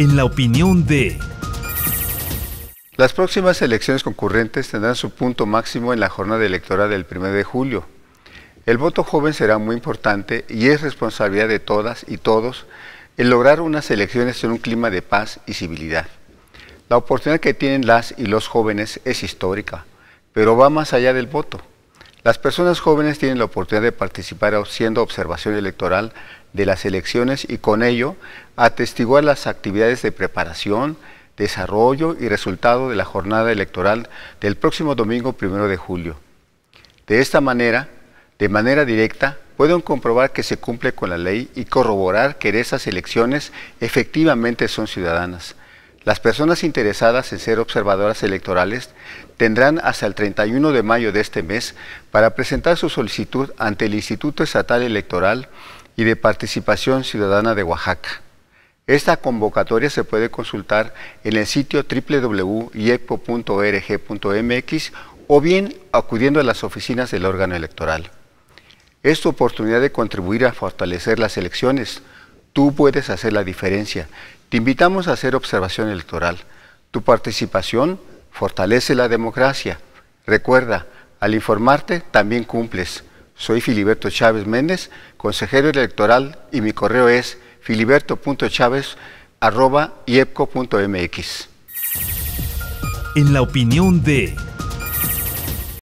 en la opinión de... Las próximas elecciones concurrentes tendrán su punto máximo en la jornada electoral del 1 de julio. El voto joven será muy importante y es responsabilidad de todas y todos el lograr unas elecciones en un clima de paz y civilidad. La oportunidad que tienen las y los jóvenes es histórica, pero va más allá del voto. Las personas jóvenes tienen la oportunidad de participar haciendo observación electoral de las elecciones y con ello atestiguar las actividades de preparación, desarrollo y resultado de la jornada electoral del próximo domingo 1 de julio. De esta manera, de manera directa, pueden comprobar que se cumple con la ley y corroborar que esas elecciones efectivamente son ciudadanas. Las personas interesadas en ser observadoras electorales tendrán hasta el 31 de mayo de este mes para presentar su solicitud ante el Instituto Estatal Electoral y de Participación Ciudadana de Oaxaca. Esta convocatoria se puede consultar en el sitio www.iepo.org.mx e o bien acudiendo a las oficinas del órgano electoral. Es tu oportunidad de contribuir a fortalecer las elecciones, Tú puedes hacer la diferencia. Te invitamos a hacer observación electoral. Tu participación fortalece la democracia. Recuerda, al informarte también cumples. Soy Filiberto Chávez Méndez, consejero electoral, y mi correo es filiberto.chávez.iepco.mx. En la opinión de